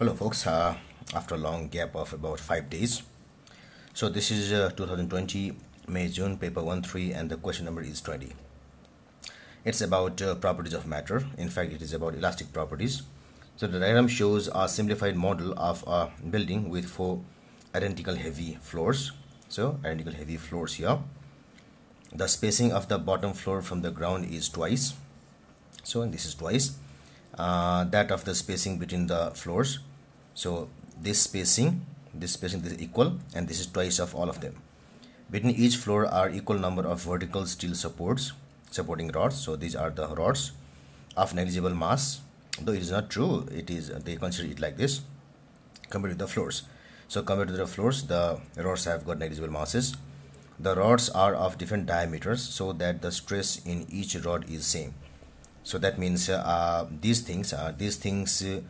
hello folks uh, after a long gap of about five days so this is uh, 2020 May June paper 13 and the question number is 20 it's about uh, properties of matter in fact it is about elastic properties so the diagram shows a simplified model of a building with four identical heavy floors so identical heavy floors here the spacing of the bottom floor from the ground is twice so this is twice uh, that of the spacing between the floors so this spacing this spacing is equal and this is twice of all of them between each floor are equal number of vertical steel supports supporting rods so these are the rods of negligible mass though it is not true it is they consider it like this compared to the floors so compared to the floors the rods have got negligible masses the rods are of different diameters so that the stress in each rod is same so that means uh, these things are uh, these things uh,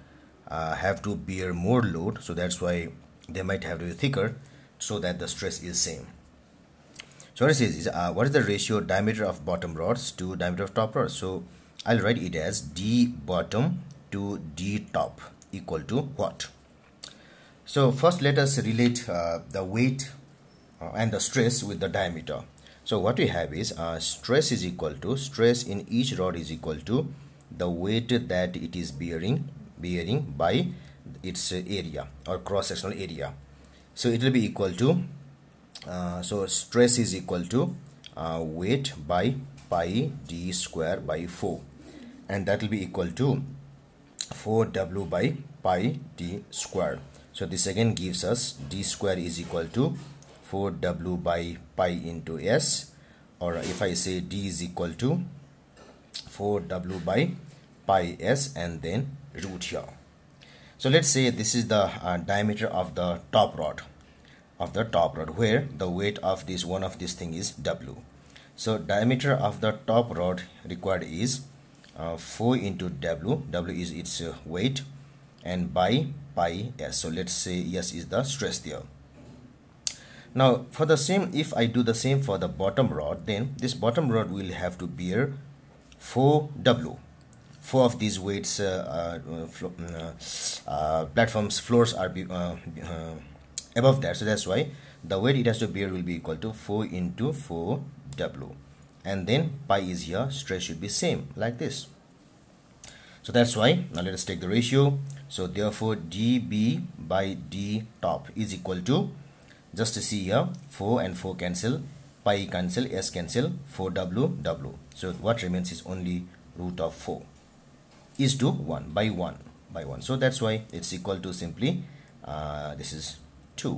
uh, have to bear more load so that's why they might have to be thicker so that the stress is same so what it says is uh, what is the ratio diameter of bottom rods to diameter of top rods so i'll write it as d bottom to d top equal to what so first let us relate uh, the weight uh, and the stress with the diameter so what we have is uh, stress is equal to stress in each rod is equal to the weight that it is bearing bearing by its area or cross-sectional area so it will be equal to uh, so stress is equal to uh, weight by pi d square by 4 and that will be equal to 4w by pi d square so this again gives us d square is equal to 4w by pi into s or if I say d is equal to 4w by pi s and then root here so let's say this is the uh, diameter of the top rod of the top rod where the weight of this one of this thing is w so diameter of the top rod required is uh, 4 into w w is its uh, weight and by pi s so let's say s is the stress there now for the same if i do the same for the bottom rod then this bottom rod will have to bear 4w four of these weights uh, uh, uh, mm, platforms floors are above that so that's why the weight it has to bear will be equal to 4 into 4 w and then pi is here stress should be same like this so that's why now let us take the ratio so therefore db by d top is equal to just to see here 4 and 4 cancel pi cancel s cancel 4w w so what remains is only root of 4 is to 1 by 1 by 1 so that's why it's equal to simply uh, this is 2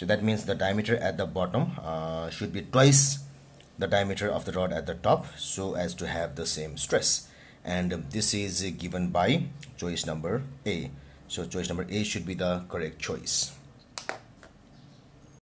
so that means the diameter at the bottom uh, should be twice the diameter of the rod at the top so as to have the same stress and this is given by choice number A so choice number A should be the correct choice